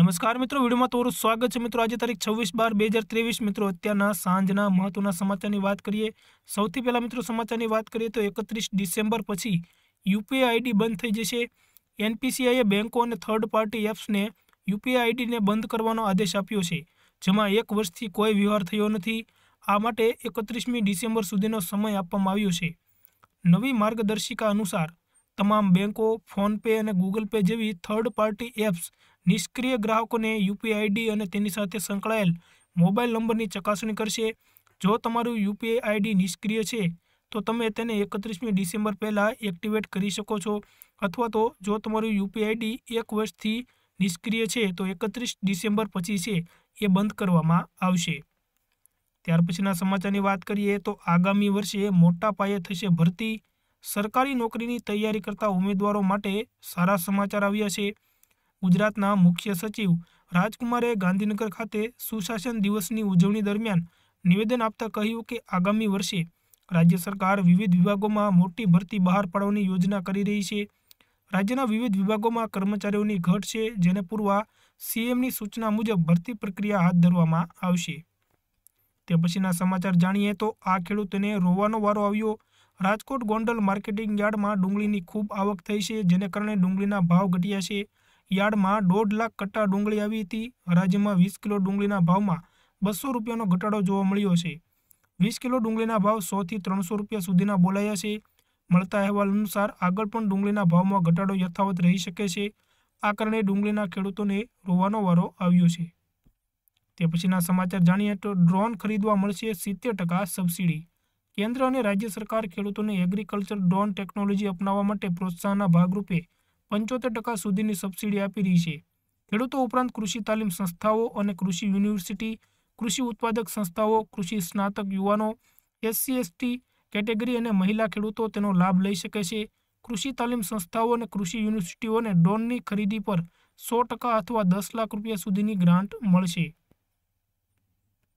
નમસ્કાર મિત્રો વિડીયોમાં તમારું સ્વાગત છે મિત્રો આજે તારીખ છવ્વીસ બાર બે હજાર ત્રેવીસ મિત્રો અત્યારના સાંજના મહત્વના સમાચારની વાત કરીએ સૌથી પહેલાં મિત્રો સમાચારની વાત કરીએ તો એકત્રીસ ડિસેમ્બર પછી યુપીઆઈ આઈડી બંધ થઈ જશે એનપીસીઆઈએ બેન્કો અને થર્ડ પાર્ટી એપ્સને યુપીઆઈ આઈડીને બંધ કરવાનો આદેશ આપ્યો છે જેમાં એક વર્ષથી કોઈ વ્યવહાર થયો નથી આ માટે એકત્રીસમી ડિસેમ્બર સુધીનો સમય આપવામાં આવ્યો છે નવી માર્ગદર્શિકા અનુસાર તમામ બેન્કો ફોનપે અને ગૂગલ પે જેવી થર્ડ પાર્ટી એપ્સ નિષ્ક્રિય ગ્રાહકોને યુપીઆઈ આઈડી અને તેની સાથે સંકળાયેલ મોબાઈલ નંબરની ચકાસણી કરશે જો તમારું યુપીઆઈ આઈડી નિષ્ક્રિય છે તો તમે તેને એકત્રીસમી ડિસેમ્બર પહેલાં એક્ટિવેટ કરી શકો છો અથવા તો જો તમારું યુપીઆઈ આઈડી એક વર્ષથી નિષ્ક્રિય છે તો એકત્રીસ ડિસેમ્બર પછી છે એ બંધ કરવામાં આવશે ત્યાર પછીના સમાચારની વાત કરીએ તો આગામી વર્ષે મોટા પાયે થશે ભરતી સરકારી નોકરીની તૈયારી કરતા ઉમેદવારો માટે સારા સમાચાર આવ્યા છે ગુજરાતના મુખ્ય સચિવ રાજકુમારે ગાંધીનગર ખાતે સુશાસન દિવસની ઉજવણી દરમિયાન નિવેદન આપતા કહ્યું કે આગામી વર્ષે રાજ્ય સરકાર વિવિધ વિભાગોમાં મોટી ભરતી બહાર પાડવાની યોજના કરી રહી છે રાજ્યના વિવિધ વિભાગોમાં કર્મચારીઓની ઘટ છે જેને પૂરવા સીએમની સૂચના મુજબ ભરતી પ્રક્રિયા હાથ ધરવામાં આવશે તે પછીના સમાચાર જાણીએ તો આ ખેડૂતોને રોવાનો વારો આવ્યો રાજકોટ ગોંડલ માર્કેટિંગ યાર્ડમાં ડુંગળીની ખૂબ આવક થઈ છે જેને કારણે ડુંગળીના ભાવ ઘટ્યા છે યાર્ડમાં દોઢ લાખ કટ્ટા ડુંગળી આવી હતી રાજ્યમાં વીસ કિલો ડુંગળીના ભાવમાં બસો રૂપિયાનો ઘટાડો જોવા મળ્યો છે વીસ કિલો ડુંગળીના ભાવ સોથી ત્રણસો રૂપિયા સુધીના બોલાયા છે મળતા અહેવાલ અનુસાર આગળ પણ ડુંગળીના ભાવમાં ઘટાડો યથાવત રહી શકે છે આ કારણે ડુંગળીના ખેડૂતોને રોવાનો વારો આવ્યો છે તે પછીના સમાચાર જાણીએ તો ડ્રોન ખરીદવા મળશે સિત્તેર ટકા સબસિડી કેન્દ્ર અને રાજ્ય સરકાર ખેડૂતોને એગ્રીકલ્ચર ડ્રોન ટેકનોલોજી અપનાવવા માટે પ્રોત્સાહનના ભાગરૂપે પંચોતેર ટકા સુધીની સબસિડી આપી રહી છે ખેડૂતો ઉપરાંત કૃષિ તાલીમ સંસ્થાઓ અને કૃષિ યુનિવર્સિટી કૃષિ ઉત્પાદક સંસ્થાઓ કૃષિ સ્નાતક યુવાનો એસસી એસટી કેટેગરી અને મહિલા ખેડૂતો તેનો લાભ લઈ શકે છે કૃષિ તાલીમ સંસ્થાઓ અને કૃષિ યુનિવર્સિટીઓને ડ્રોનની ખરીદી પર સો ટકા અથવા દસ લાખ રૂપિયા સુધીની ગ્રાન્ટ મળશે